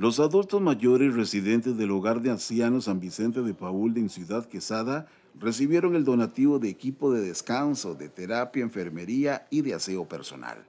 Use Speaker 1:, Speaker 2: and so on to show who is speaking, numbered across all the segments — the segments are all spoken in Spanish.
Speaker 1: Los adultos mayores residentes del Hogar de Ancianos San Vicente de Paul de Ciudad Quesada recibieron el donativo de equipo de descanso, de terapia, enfermería y de aseo personal.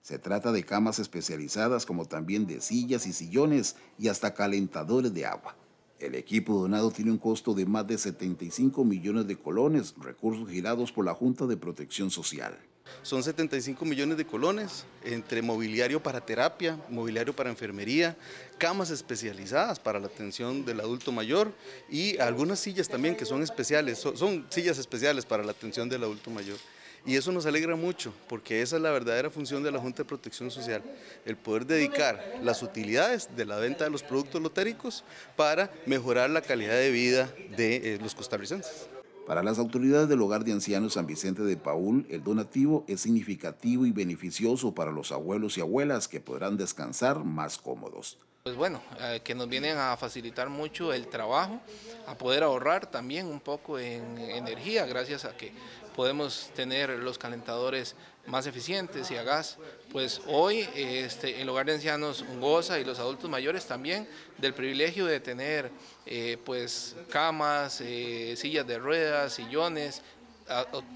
Speaker 1: Se trata de camas especializadas como también de sillas y sillones y hasta calentadores de agua. El equipo donado tiene un costo de más de 75 millones de colones, recursos girados por la Junta de
Speaker 2: Protección Social. Son 75 millones de colones entre mobiliario para terapia, mobiliario para enfermería, camas especializadas para la atención del adulto mayor y algunas sillas también que son especiales, son, sillas especiales para la atención del adulto mayor. Y eso nos alegra mucho, porque esa es la verdadera función de la Junta de Protección Social, el poder dedicar las utilidades de la venta de los productos lotéricos para mejorar la calidad de vida de eh, los costarricenses.
Speaker 1: Para las autoridades del Hogar de Ancianos San Vicente de Paul, el donativo es significativo y beneficioso para los abuelos y abuelas que podrán descansar más cómodos.
Speaker 3: Pues bueno, eh, que nos vienen a facilitar mucho el trabajo, a poder ahorrar también un poco en energía, gracias a que podemos tener los calentadores más eficientes y a gas. Pues hoy este, lugar hogar de ancianos goza y los adultos mayores también del privilegio de tener eh, pues camas, eh, sillas de ruedas, sillones,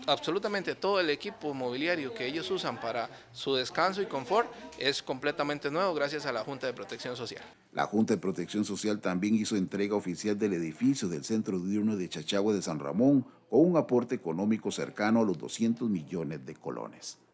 Speaker 3: absolutamente todo el equipo mobiliario que ellos usan para su descanso y confort es completamente nuevo gracias a la Junta de Protección Social.
Speaker 1: La Junta de Protección Social también hizo entrega oficial del edificio del Centro Diurno de Chachagua de San Ramón con un aporte económico cercano a los 200 millones de colones.